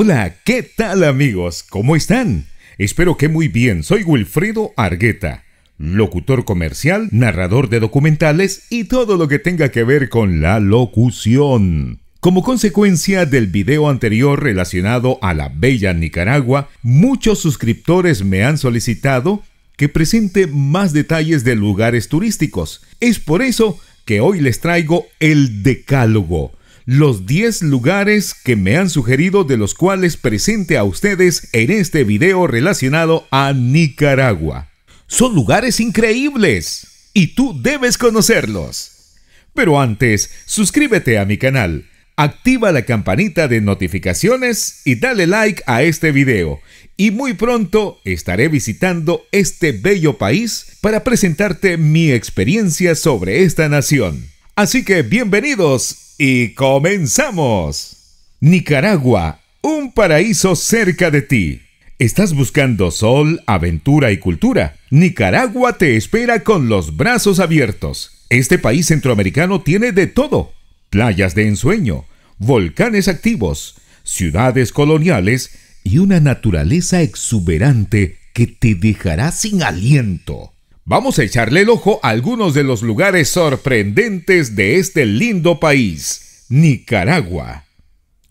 Hola, ¿qué tal amigos? ¿Cómo están? Espero que muy bien. Soy Wilfredo Argueta, locutor comercial, narrador de documentales y todo lo que tenga que ver con la locución. Como consecuencia del video anterior relacionado a la bella Nicaragua, muchos suscriptores me han solicitado que presente más detalles de lugares turísticos. Es por eso que hoy les traigo el Decálogo los 10 lugares que me han sugerido de los cuales presente a ustedes en este video relacionado a Nicaragua. Son lugares increíbles y tú debes conocerlos. Pero antes, suscríbete a mi canal, activa la campanita de notificaciones y dale like a este video. Y muy pronto estaré visitando este bello país para presentarte mi experiencia sobre esta nación. Así que bienvenidos y comenzamos. Nicaragua, un paraíso cerca de ti. Estás buscando sol, aventura y cultura. Nicaragua te espera con los brazos abiertos. Este país centroamericano tiene de todo. Playas de ensueño, volcanes activos, ciudades coloniales y una naturaleza exuberante que te dejará sin aliento. Vamos a echarle el ojo a algunos de los lugares sorprendentes de este lindo país, Nicaragua.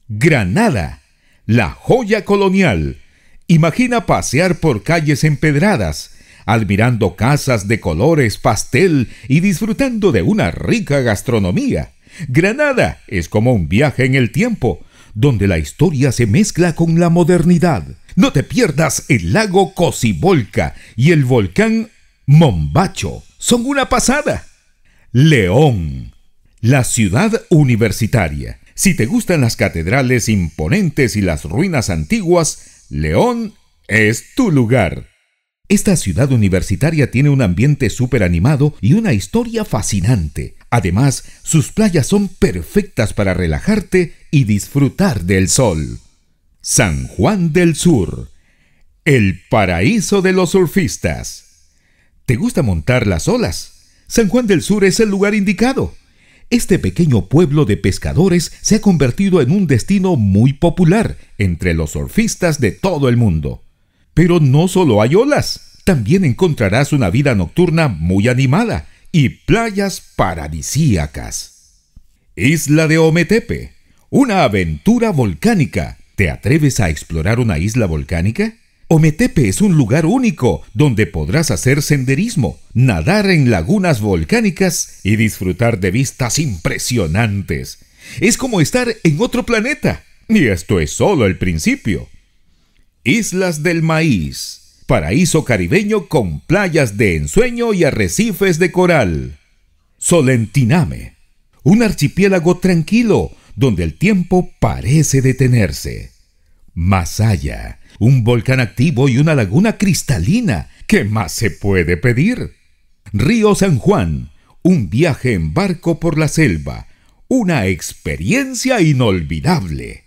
Granada, la joya colonial. Imagina pasear por calles empedradas, admirando casas de colores pastel y disfrutando de una rica gastronomía. Granada es como un viaje en el tiempo, donde la historia se mezcla con la modernidad. No te pierdas el lago Cocibolca y el volcán Mombacho, son una pasada. León, la ciudad universitaria. Si te gustan las catedrales imponentes y las ruinas antiguas, León es tu lugar. Esta ciudad universitaria tiene un ambiente súper animado y una historia fascinante. Además, sus playas son perfectas para relajarte y disfrutar del sol. San Juan del Sur, el paraíso de los surfistas. ¿Te gusta montar las olas? San Juan del Sur es el lugar indicado. Este pequeño pueblo de pescadores se ha convertido en un destino muy popular entre los surfistas de todo el mundo. Pero no solo hay olas, también encontrarás una vida nocturna muy animada y playas paradisíacas. Isla de Ometepe, una aventura volcánica. ¿Te atreves a explorar una isla volcánica? Ometepe es un lugar único donde podrás hacer senderismo, nadar en lagunas volcánicas y disfrutar de vistas impresionantes. Es como estar en otro planeta. Y esto es solo el principio. Islas del Maíz, paraíso caribeño con playas de ensueño y arrecifes de coral. Solentiname, un archipiélago tranquilo donde el tiempo parece detenerse. Masaya, un volcán activo y una laguna cristalina. ¿Qué más se puede pedir? Río San Juan, un viaje en barco por la selva, una experiencia inolvidable.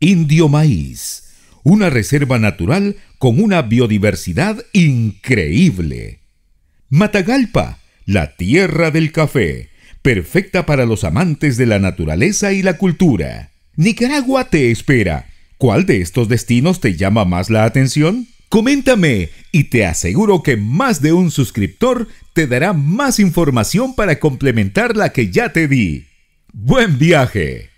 Indio Maíz, una reserva natural con una biodiversidad increíble. Matagalpa, la tierra del café, perfecta para los amantes de la naturaleza y la cultura. Nicaragua te espera ¿Cuál de estos destinos te llama más la atención? Coméntame y te aseguro que más de un suscriptor te dará más información para complementar la que ya te di. ¡Buen viaje!